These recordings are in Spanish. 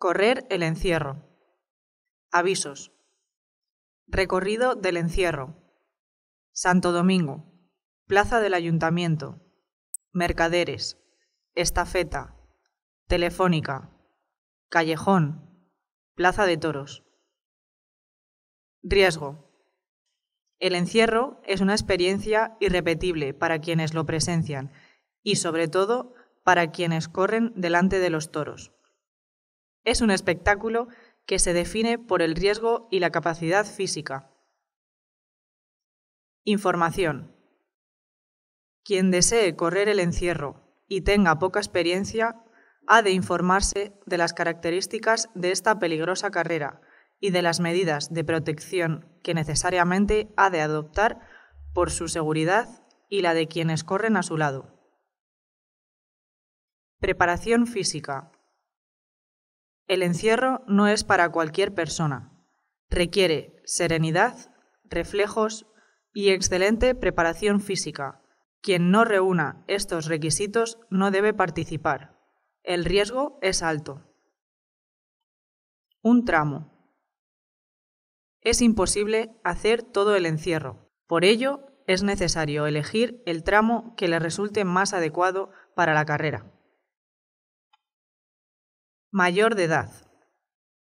Correr el encierro. Avisos. Recorrido del encierro. Santo Domingo. Plaza del Ayuntamiento. Mercaderes. Estafeta. Telefónica. Callejón. Plaza de Toros. Riesgo. El encierro es una experiencia irrepetible para quienes lo presencian y sobre todo para quienes corren delante de los toros. Es un espectáculo que se define por el riesgo y la capacidad física. Información. Quien desee correr el encierro y tenga poca experiencia, ha de informarse de las características de esta peligrosa carrera y de las medidas de protección que necesariamente ha de adoptar por su seguridad y la de quienes corren a su lado. Preparación física. El encierro no es para cualquier persona. Requiere serenidad, reflejos y excelente preparación física. Quien no reúna estos requisitos no debe participar. El riesgo es alto. Un tramo. Es imposible hacer todo el encierro. Por ello, es necesario elegir el tramo que le resulte más adecuado para la carrera. Mayor de edad.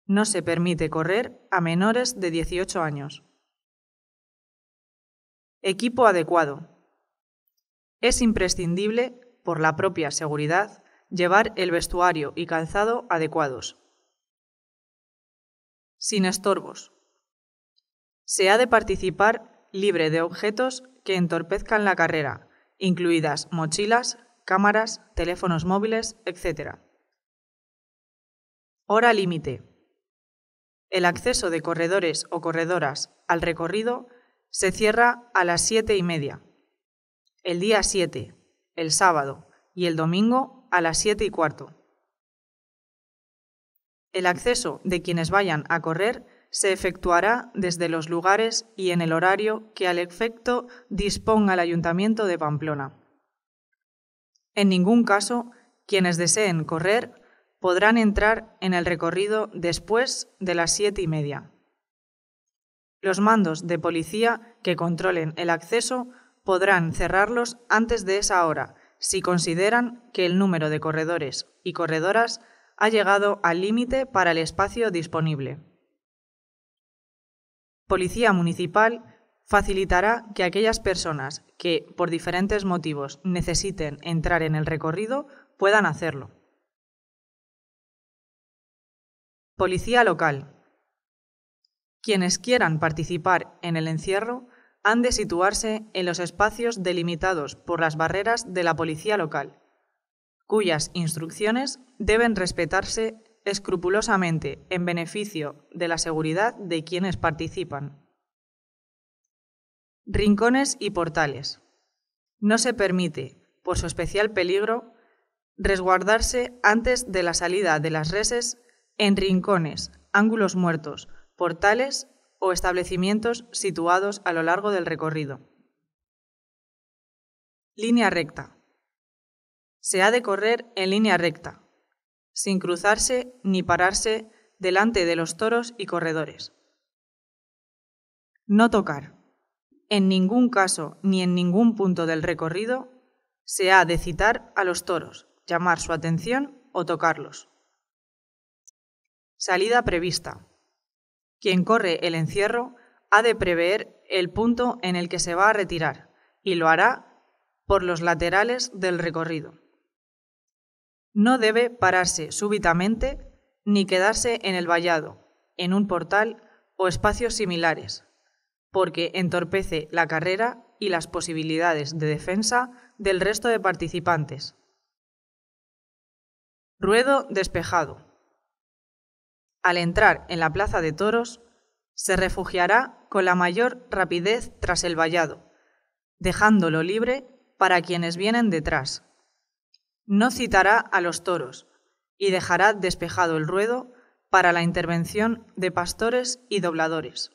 No se permite correr a menores de 18 años. Equipo adecuado. Es imprescindible, por la propia seguridad, llevar el vestuario y calzado adecuados. Sin estorbos. Se ha de participar libre de objetos que entorpezcan la carrera, incluidas mochilas, cámaras, teléfonos móviles, etc. Hora límite. El acceso de corredores o corredoras al recorrido se cierra a las siete y media, el día 7, el sábado y el domingo a las siete y cuarto. El acceso de quienes vayan a correr se efectuará desde los lugares y en el horario que al efecto disponga el Ayuntamiento de Pamplona. En ningún caso, quienes deseen correr podrán entrar en el recorrido después de las siete y media. Los mandos de policía que controlen el acceso podrán cerrarlos antes de esa hora si consideran que el número de corredores y corredoras ha llegado al límite para el espacio disponible. Policía Municipal facilitará que aquellas personas que, por diferentes motivos, necesiten entrar en el recorrido puedan hacerlo. Policía local. Quienes quieran participar en el encierro han de situarse en los espacios delimitados por las barreras de la policía local, cuyas instrucciones deben respetarse escrupulosamente en beneficio de la seguridad de quienes participan. Rincones y portales. No se permite, por su especial peligro, resguardarse antes de la salida de las reses en rincones, ángulos muertos, portales o establecimientos situados a lo largo del recorrido. Línea recta. Se ha de correr en línea recta, sin cruzarse ni pararse delante de los toros y corredores. No tocar. En ningún caso ni en ningún punto del recorrido se ha de citar a los toros, llamar su atención o tocarlos. Salida prevista. Quien corre el encierro ha de prever el punto en el que se va a retirar y lo hará por los laterales del recorrido. No debe pararse súbitamente ni quedarse en el vallado, en un portal o espacios similares, porque entorpece la carrera y las posibilidades de defensa del resto de participantes. Ruedo despejado al entrar en la plaza de toros, se refugiará con la mayor rapidez tras el vallado, dejándolo libre para quienes vienen detrás. No citará a los toros y dejará despejado el ruedo para la intervención de pastores y dobladores.